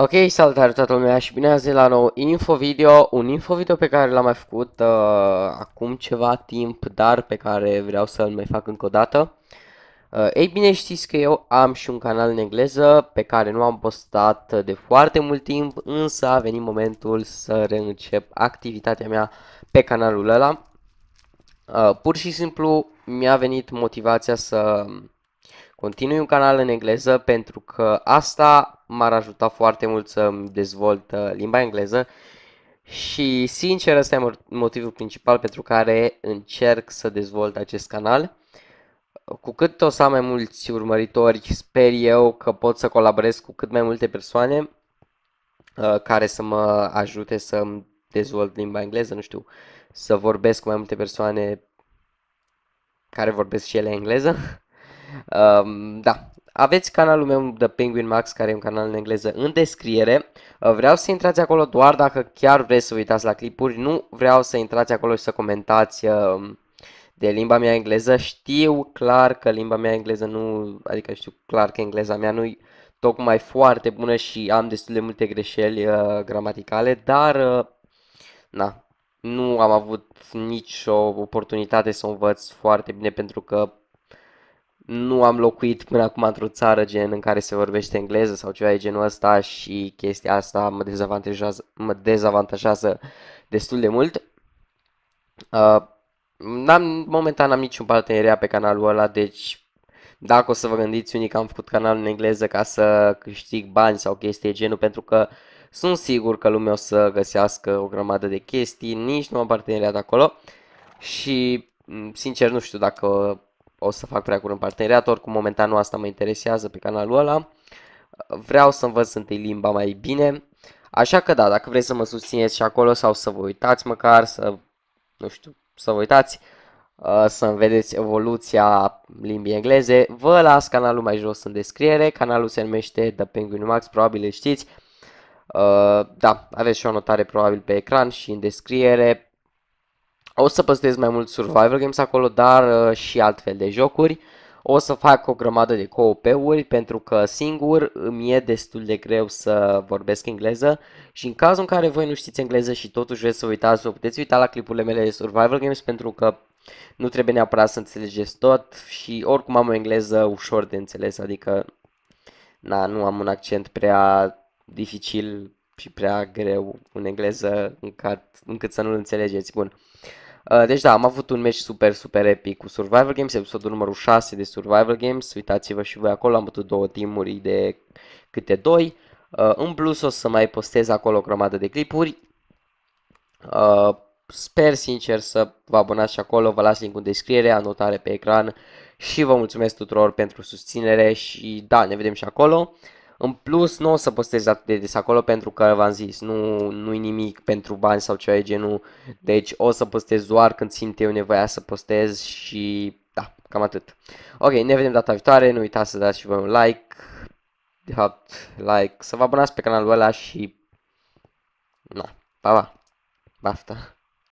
Ok, salutare toată lumea și bine ați venit la nou info video, un info video pe care l-am mai făcut uh, acum ceva timp, dar pe care vreau să-l mai fac încă o dată. Uh, ei bine, știți că eu am și un canal în engleză pe care nu am postat de foarte mult timp, însă a venit momentul să reîncep activitatea mea pe canalul ăla. Uh, pur și simplu mi-a venit motivația să continui un canal în engleză pentru că asta m-ar ajuta foarte mult să dezvolt uh, limba engleză și sincer ăsta e motivul principal pentru care încerc să dezvolt acest canal. Cu cât o să am mai mulți urmăritori, sper eu că pot să colaborez cu cât mai multe persoane uh, care să mă ajute să dezvolt limba engleză, nu știu, să vorbesc cu mai multe persoane care vorbesc și ele engleză. Um, da, aveți canalul meu de Penguin Max, care e un canal în engleză, în descriere. Ehm, vreau să intrați acolo doar dacă chiar vreți să uitați la clipuri. Nu vreau să intrați acolo și să comentați ehm, de limba mea engleză. Știu clar că limba mea engleză nu... Adică știu clar că engleza mea nu tocmai foarte bună și am destul de multe greșeli uh, gramaticale, dar... Uh, na, nu am avut nicio oportunitate să o învăț foarte bine pentru că nu am locuit până acum într-o țară gen în care se vorbește engleză sau ceva de genul ăsta și chestia asta mă dezavantajează, mă dezavantajează destul de mult. Uh, n-am, momentan n-am niciun parteneriat pe canalul ăla, deci dacă o să vă gândiți unii că am făcut canalul în engleză ca să câștig bani sau chestii de genul, pentru că sunt sigur că lumea o să găsească o grămadă de chestii, nici nu am parteneriat acolo și sincer nu știu dacă o să fac prea curând parteneriat, oricum momentan nu asta mă interesează pe canalul ăla. Vreau să învăț întâi limba mai bine, așa că da, dacă vreți să mă susțineți și acolo sau să vă uitați măcar, să, nu știu, să vă uitați, uh, să vedeți evoluția limbii engleze, vă las canalul mai jos în descriere, canalul se numește The Penguin Max, probabil îl știți. Uh, da, aveți și o notare probabil pe ecran și în descriere, o să păstrez mai mult survival games acolo, dar uh, și altfel de jocuri. O să fac o grămadă de COP-uri pentru că singur îmi e destul de greu să vorbesc engleză și în cazul în care voi nu știți engleză și totuși vreți să uitați, vă puteți uita la clipurile mele de survival games pentru că nu trebuie neapărat să înțelegeți tot și oricum am o engleză ușor de înțeles, adică na, nu am un accent prea dificil și prea greu în engleză încât, încât să nu-l înțelegeți. Bun. Uh, Uh, deci da, am avut un match super, super epic cu survival Games, episodul numărul 6 de survival Games, uitați-vă și voi acolo, am avut două timuri de câte doi. Uh, în plus o să mai postez acolo o grămadă de clipuri. Uh, sper sincer să vă abonați și acolo, vă las linkul în descriere, anotare pe ecran și vă mulțumesc tuturor pentru susținere și da, ne vedem și acolo. În plus, nu o să postez atât de des acolo pentru că v-am zis, nu, nu-i nimic pentru bani sau ceva de genul. Deci o să postez doar când simt eu nevoia să postez și da, cam atât. Ok, ne vedem data viitoare, nu uitați să dați și voi un like. De fapt, like, să vă abonați pe canalul ăla și... Na, pa, pa! Bafta!